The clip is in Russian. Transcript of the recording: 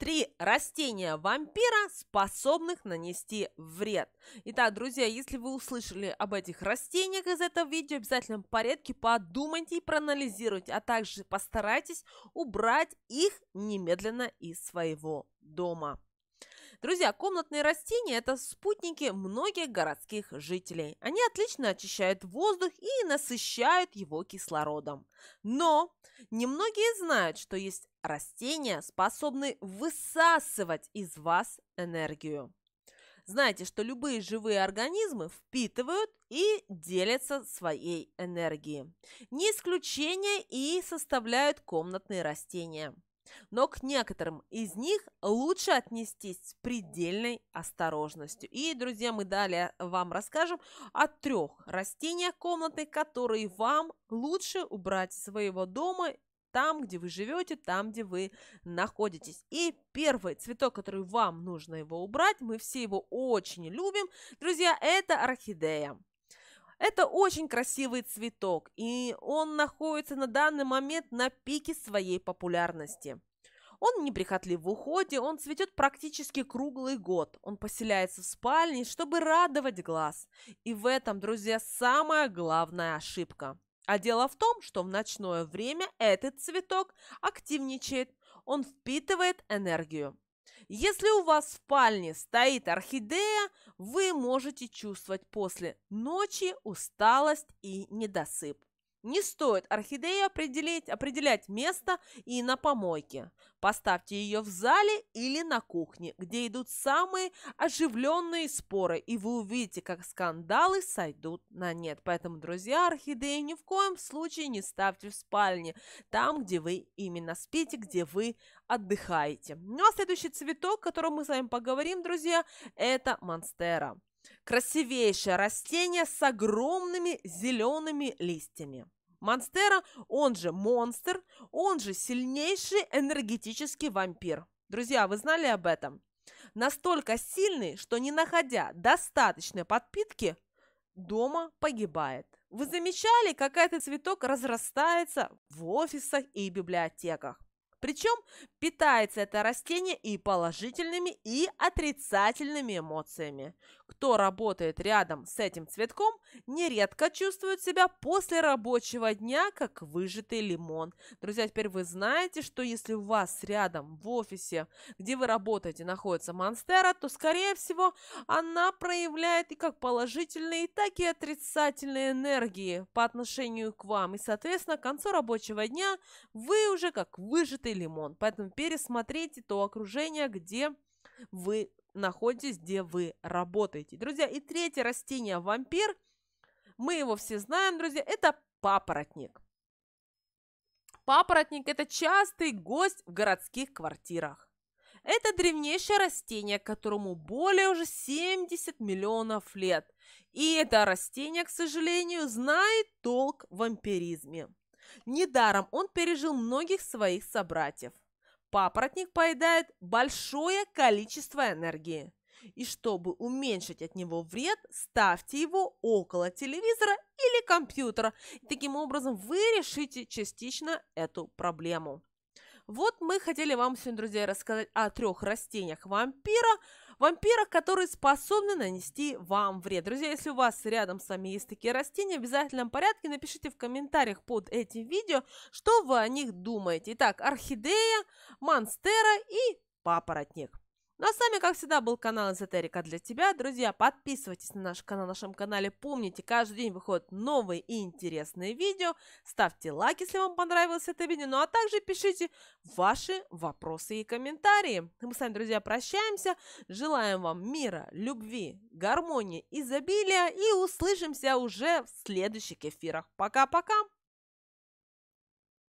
Три растения вампира, способных нанести вред. Итак, друзья, если вы услышали об этих растениях из этого видео, обязательно в порядке подумайте и проанализируйте, а также постарайтесь убрать их немедленно из своего дома. Друзья, комнатные растения – это спутники многих городских жителей. Они отлично очищают воздух и насыщают его кислородом. Но немногие знают, что есть растения, способные высасывать из вас энергию. Знаете, что любые живые организмы впитывают и делятся своей энергией. Не исключение и составляют комнатные растения но к некоторым из них лучше отнестись с предельной осторожностью. И, друзья, мы далее вам расскажем о трех растениях комнатных, которые вам лучше убрать из своего дома там, где вы живете, там, где вы находитесь. И первый цветок, который вам нужно его убрать, мы все его очень любим, друзья, это орхидея. Это очень красивый цветок, и он находится на данный момент на пике своей популярности. Он неприхотлив в уходе, он цветет практически круглый год. Он поселяется в спальне, чтобы радовать глаз. И в этом, друзья, самая главная ошибка. А дело в том, что в ночное время этот цветок активничает. Он впитывает энергию. Если у вас в спальне стоит орхидея, вы можете чувствовать после ночи усталость и недосып. Не стоит орхидею определить, определять место и на помойке. Поставьте ее в зале или на кухне, где идут самые оживленные споры, и вы увидите, как скандалы сойдут на нет. Поэтому, друзья, орхидеи ни в коем случае не ставьте в спальне, там, где вы именно спите, где вы отдыхаете. Ну а следующий цветок, о котором мы с вами поговорим, друзья, это монстера. Красивейшее растение с огромными зелеными листьями. Монстера, он же монстр, он же сильнейший энергетический вампир. Друзья, вы знали об этом? Настолько сильный, что не находя достаточной подпитки, дома погибает. Вы замечали, как этот цветок разрастается в офисах и библиотеках? Причем питается это растение и положительными, и отрицательными эмоциями. Кто работает рядом с этим цветком, нередко чувствует себя после рабочего дня, как выжатый лимон. Друзья, теперь вы знаете, что если у вас рядом в офисе, где вы работаете, находится монстера, то, скорее всего, она проявляет и как положительные, так и отрицательные энергии по отношению к вам. И, соответственно, к концу рабочего дня вы уже как выжатый желтый лимон. Поэтому пересмотрите то окружение, где вы находитесь, где вы работаете. Друзья, и третье растение вампир, мы его все знаем, друзья, это папоротник. Папоротник – это частый гость в городских квартирах. Это древнейшее растение, которому более уже 70 миллионов лет. И это растение, к сожалению, знает толк в вампиризме. Недаром он пережил многих своих собратьев. Папоротник поедает большое количество энергии. И чтобы уменьшить от него вред, ставьте его около телевизора или компьютера. И таким образом вы решите частично эту проблему. Вот мы хотели вам сегодня, друзья, рассказать о трех растениях вампира – вампирах, которые способны нанести вам вред. Друзья, если у вас рядом с вами есть такие растения, в обязательном порядке напишите в комментариях под этим видео, что вы о них думаете. Итак, орхидея, монстера и папоротник. Ну а с вами, как всегда, был канал Эзотерика для тебя. Друзья, подписывайтесь на наш канал, на нашем канале. Помните, каждый день выходят новые и интересные видео. Ставьте лайк, если вам понравилось это видео. Ну а также пишите ваши вопросы и комментарии. Мы с вами, друзья, прощаемся. Желаем вам мира, любви, гармонии, изобилия. И услышимся уже в следующих эфирах. Пока-пока!